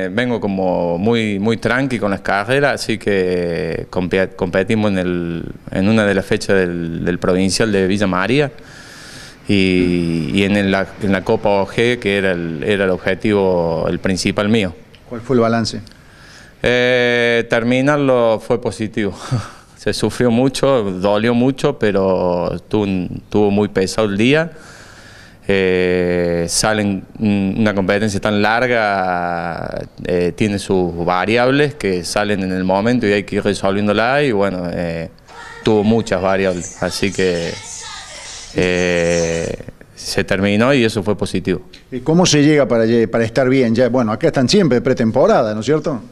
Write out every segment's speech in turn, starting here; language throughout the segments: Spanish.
Eh, vengo como muy, muy tranqui con las carreras, así que eh, competimos en, una de las fechas del, provincial de Villa María y, en, la, Copa OG, que era el, era el objetivo, el principal mío. ¿Cuál fue el balance? Eh, terminarlo fue positivo. Se sufrió mucho, dolió mucho, pero tuvo, muy pesado el día salen una competencia tan larga, eh, tiene sus variables que salen en el momento y hay que ir resolviéndola y bueno, eh, tuvo muchas variables, así que eh, se terminó y eso fue positivo. ¿Y cómo se llega para, para estar bien? Ya, bueno, acá están siempre pretemporada, ¿no es cierto?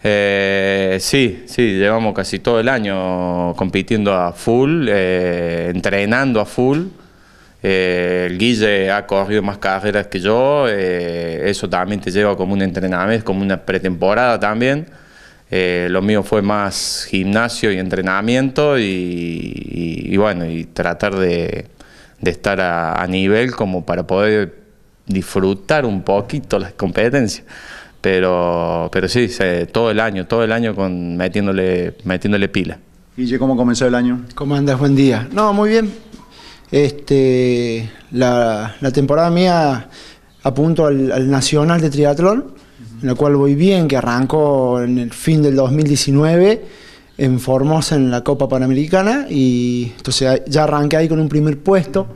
sí, sí, llevamos casi todo el año compitiendo a full, entrenando a full eh, el Guille ha corrido más carreras que yo, eh, eso también te lleva como un entrenamiento, como una pretemporada también. Eh, lo mío fue más gimnasio y entrenamiento y, bueno, y tratar de, estar a, nivel como para poder disfrutar un poquito las competencias. Pero, pero sí, todo el año, todo el año con metiéndole, metiéndole pila. Guille, ¿cómo comenzó el año? ¿Cómo andas? Buen día. No, muy bien. Este, la, temporada mía apunto al, Nacional de Triatlón, en la cual voy bien, que arrancó en el fin del 2019 en Formosa en la Copa Panamericana y entonces ya arranqué ahí con un primer puesto.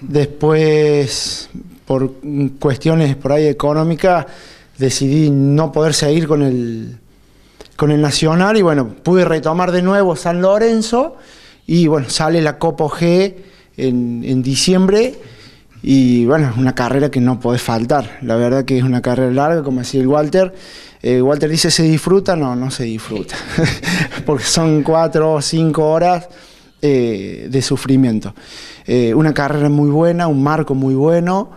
Después, por cuestiones por ahí económicas, decidí no poder seguir con el, con el Nacional y bueno, pude retomar de nuevo San Lorenzo y bueno, sale la Copa G en, diciembre. Y bueno, es una carrera que no podés faltar. La verdad que es una carrera larga, como decía el Walter. Eh, Walter dice, ¿se disfruta? No, no se disfruta. Porque son cuatro o cinco horas eh, de sufrimiento. Eh, una carrera muy buena, un marco muy bueno,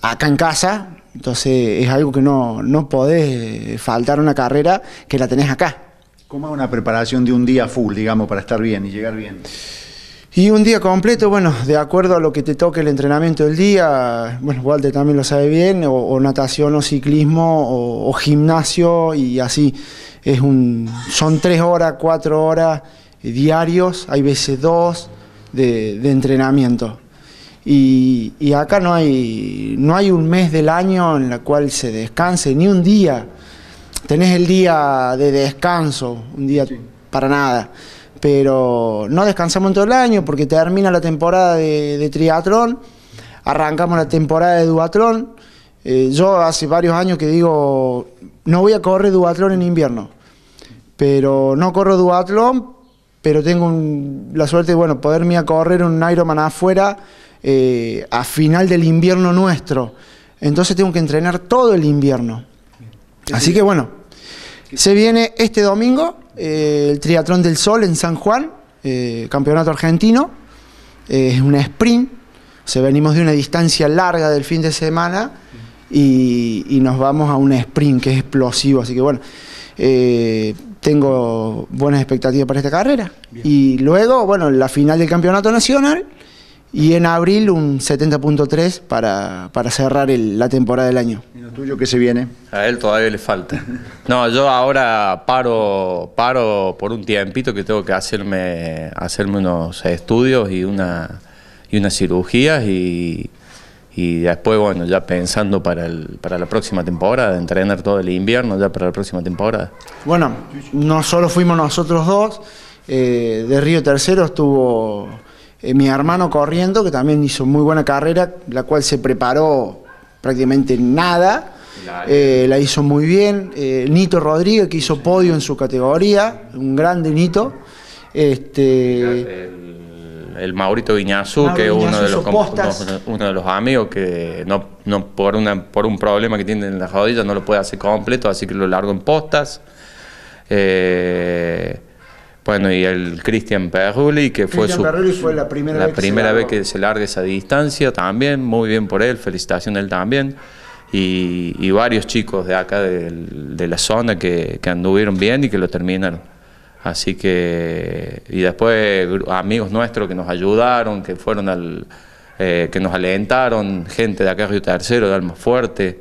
acá en casa. Entonces es algo que no, no podés faltar una carrera que la tenés acá. ¿Cómo una preparación de un día full, digamos, para estar bien y llegar bien? Y un día completo, bueno, de acuerdo a lo que te toque el entrenamiento del día, bueno, Walter también lo sabe bien, o, natación o ciclismo o, gimnasio y así. Es un, son tres horas, cuatro horas eh, diarios, hay veces dos de, entrenamiento. Y, acá no hay, no hay un mes del año en el cual se descanse, ni un día. Tenés el día de descanso, un día para nada pero no descansamos todo el año porque termina la temporada de, triatlón, arrancamos la temporada de duatlón. Eh, yo hace varios años que digo, no voy a correr duatlón en invierno, pero no corro duatlón, pero tengo la suerte de bueno, poderme a correr un Ironman afuera eh, a final del invierno nuestro. Entonces tengo que entrenar todo el invierno. Así que bueno, se viene este domingo eh, el Triatlón del Sol en San Juan, eh, campeonato argentino, eh, es un sprint, se venimos de una distancia larga del fin de semana y, nos vamos a un sprint que es explosivo, así que bueno, tengo buenas expectativas para esta carrera. Y luego, bueno, la final del campeonato nacional y en abril un 70.3 para, para, cerrar la temporada del año. ¿Y lo tuyo qué se viene? A él todavía le falta. No, yo ahora paro, paro por un tiempito que tengo que hacerme, hacerme unos estudios y una, y unas cirugías y, después, bueno, ya pensando para, el, para la próxima temporada, entrenar todo el invierno ya para la próxima temporada. Bueno, no solo fuimos nosotros dos, eh, de Río Tercero estuvo... Eh, mi hermano corriendo, que también hizo muy buena carrera, la cual se preparó prácticamente nada, eh, la hizo muy bien. Eh, Nito Rodríguez, que hizo podio en su categoría, un grande Nito. Este, el, Maurito Viñazú, que es uno de, los, amigos que no, por, por un problema que tiene en la rodilla no lo puede hacer completo, así que lo largo en postas. Bueno, y el Cristian Perrulli, que fue su. fue la primera, vez, que se larga esa distancia también, muy bien por él, felicitación él también. Y, varios chicos de acá, de, la zona, que, anduvieron bien y que lo terminaron. Así que. Y después, amigos nuestros que nos ayudaron, que fueron al. Eh, que nos alentaron, gente de acá Río Tercero, de Alma Fuerte,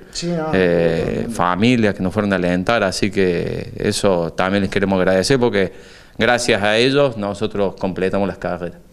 eh, familias que nos fueron a alentar, así que eso también les queremos agradecer porque Gracias a ellos nosotros completamos las carreras.